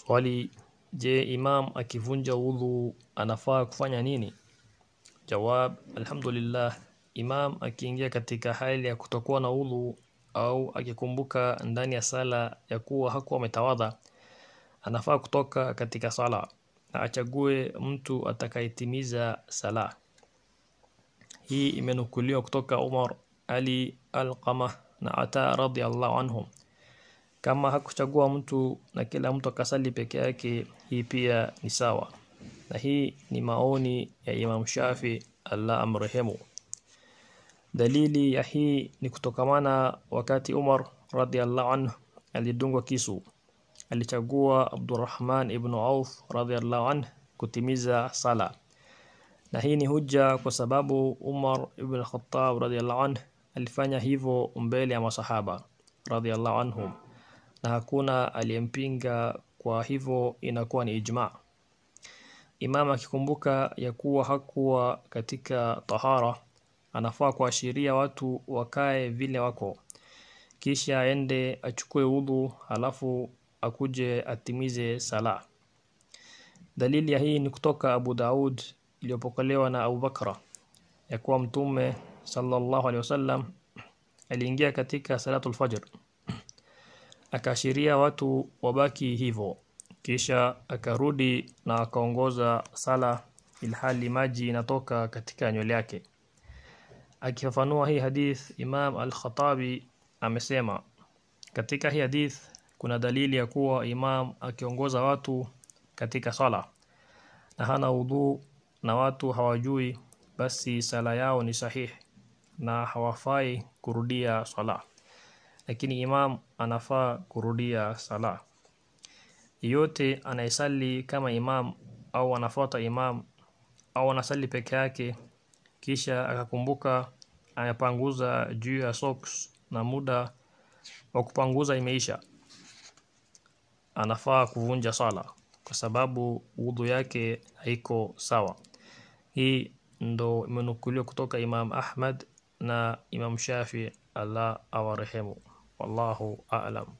Swali, je, imam akivunja udhu anafaa kufanya nini? Jawab, alhamdulillah, imam akiingia katika hali ya kutokuwa na udhu au akikumbuka ndani ya sala ya kuwa hakuwa ametawadha, anafaa kutoka katika sala na achague mtu atakayetimiza sala. Hii imenukuliwa kutoka Umar, Ali, Alqama na Ata radhiallahu anhum. Kama hakuchagua mtu na kila mtu akasali peke yake, hii pia ni sawa. Na hii ni maoni ya Imam Shafi, Allah amrehemu. Dalili ya hii ni kutokamana wakati Umar radhiallahu anhu alidungwa kisu, alichagua Abdurrahman ibn Auf radhiallahu anhu kutimiza sala, na hii ni hujja kwa sababu Umar ibn Khattab radhiallahu anhu alifanya hivyo mbele ya masahaba radhiallahu anhum na hakuna aliyempinga kwa hivyo inakuwa ni ijma Imam akikumbuka ya kuwa hakuwa katika tahara anafaa kuashiria watu wakae vile wako kisha aende achukue udhu halafu akuje atimize sala dalili ya hii ni kutoka Abu Daud iliyopokelewa na Abu Bakra ya kuwa mtume sallallahu alaihi wasallam aliingia katika salatul fajr akaashiria watu wabaki hivyo kisha akarudi na akaongoza sala ilhali maji inatoka katika nywele yake akifafanua hii hadith Imam Al-Khatabi amesema katika hii hadith kuna dalili ya kuwa imam akiongoza watu katika sala na hana udhu na watu hawajui basi sala yao ni sahihi na hawafai kurudia sala lakini imam anafaa kurudia sala. Yote anaisali kama imam au anafuata imam au anasali peke yake kisha akakumbuka amepanguza juu ya socks na muda wa kupanguza imeisha, anafaa kuvunja sala kwa sababu wudhu yake haiko sawa. Hii ndo imenukuliwa kutoka Imam Ahmad na Imam Shafi, Allah awarehemu. والله أعلم